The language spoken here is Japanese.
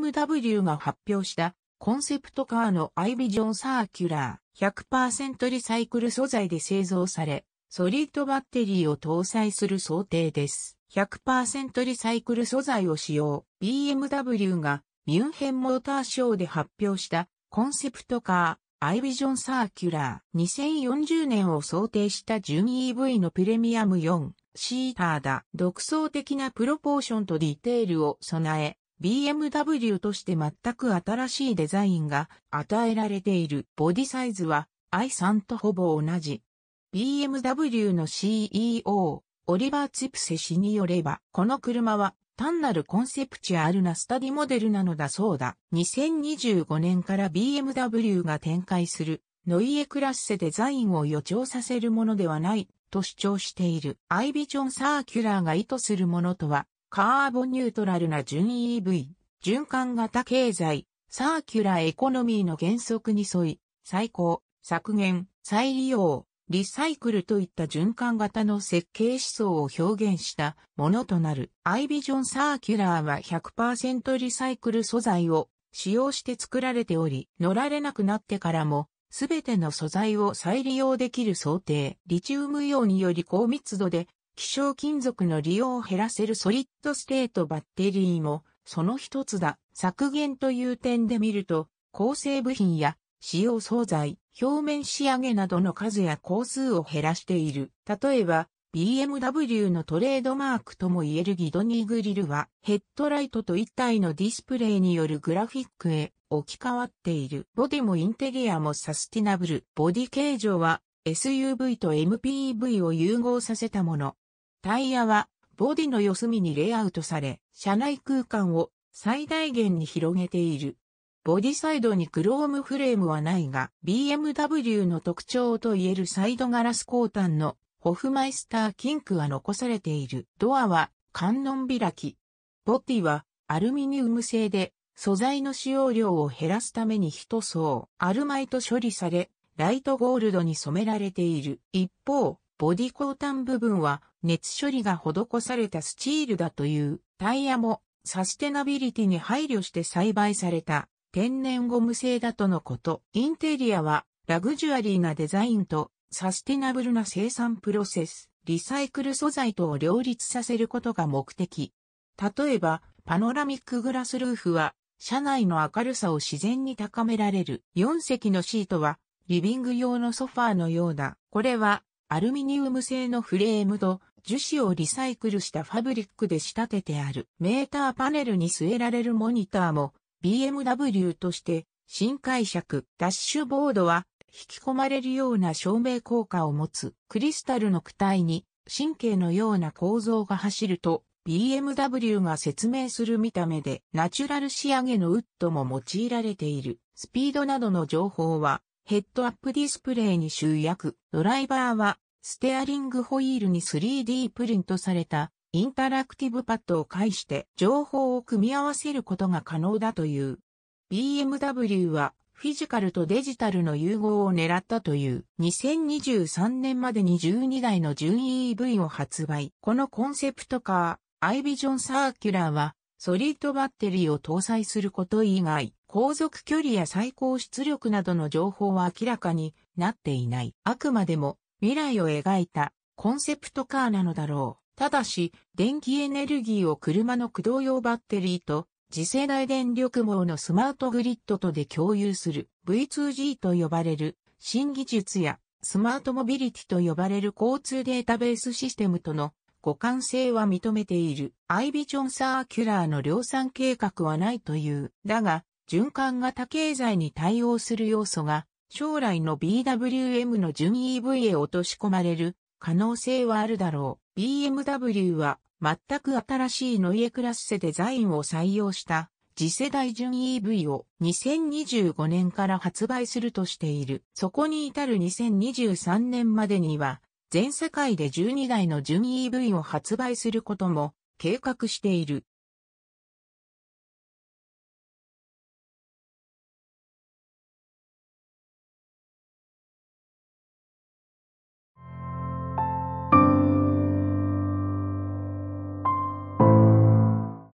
BMW が発表したコンセプトカーのアイビジョンサーキュラー100%リサイクル素材で製造され、ソリッドバッテリーを搭載する想定です。100%リサイクル素材を使用。BMW がミュンヘンモーターショーで発表したコンセプトカー、アイビジョンサーキュラー2040年を想定した純 EV のプレミアム4シーターだ。独創的なプロポーションとディテールを備え、BMW として全く新しいデザインが与えられているボディサイズは i3 とほぼ同じ。BMW の CEO、オリバー・ツィプセ氏によれば、この車は単なるコンセプチュアルなスタディモデルなのだそうだ。2025年から BMW が展開するノイエクラッセデザインを予兆させるものではないと主張している。アイビジョンサーキュラーが意図するものとはカーボニュートラルな純 EV、循環型経済、サーキュラーエコノミーの原則に沿い、最高、削減、再利用、リサイクルといった循環型の設計思想を表現したものとなる。アイビジョンサーキュラーは100%リサイクル素材を使用して作られており、乗られなくなってからも、すべての素材を再利用できる想定。リチウムイオンにより高密度で希少金属の利用を減らせるソリッドステートバッテリーもその一つだ。削減という点で見ると、構成部品や使用素材、表面仕上げなどの数や工数を減らしている。例えば、BMW のトレードマークとも言えるギドニーグリルは、ヘッドライトと一体のディスプレイによるグラフィックへ置き換わっている。ボディもインテリアもサスティナブル。ボディ形状は SUV と MPV を融合させたもの。タイヤはボディの四隅にレイアウトされ、車内空間を最大限に広げている。ボディサイドにクロームフレームはないが、BMW の特徴といえるサイドガラス交換のホフマイスターキンクは残されている。ドアは観音開き。ボディはアルミニウム製で素材の使用量を減らすために一層アルマイト処理され、ライトゴールドに染められている。一方、ボディ交換部分は熱処理が施されたスチールだというタイヤもサステナビリティに配慮して栽培された天然ゴム製だとのこと。インテリアはラグジュアリーなデザインとサステナブルな生産プロセス、リサイクル素材とを両立させることが目的。例えば、パノラミックグラスルーフは、車内の明るさを自然に高められる。4席のシートは、リビング用のソファーのようだ。これは、アルミニウム製のフレームと樹脂をリサイクルしたファブリックで仕立ててあるメーターパネルに据えられるモニターも BMW として新解釈ダッシュボードは引き込まれるような照明効果を持つクリスタルの躯体に神経のような構造が走ると BMW が説明する見た目でナチュラル仕上げのウッドも用いられているスピードなどの情報はヘッドアップディスプレイに集約。ドライバーは、ステアリングホイールに 3D プリントされたインタラクティブパッドを介して情報を組み合わせることが可能だという。BMW はフィジカルとデジタルの融合を狙ったという2023年までに12台の純 EV を発売。このコンセプトカー、アイビジョンサーキュラーはソリッドバッテリーを搭載すること以外、航続距離や最高出力などの情報は明らかになっていない。あくまでも未来を描いたコンセプトカーなのだろう。ただし、電気エネルギーを車の駆動用バッテリーと次世代電力網のスマートグリッドとで共有する V2G と呼ばれる新技術やスマートモビリティと呼ばれる交通データベースシステムとの互換性は認めている。アイビジョンサーキュラーの量産計画はないという。だが、循環型経済に対応する要素が将来の BWM の純 EV へ落とし込まれる可能性はあるだろう。BMW は全く新しいノイエクラッセデザインを採用した次世代純 EV を2025年から発売するとしている。そこに至る2023年までには全世界で12台の純 EV を発売することも計画している。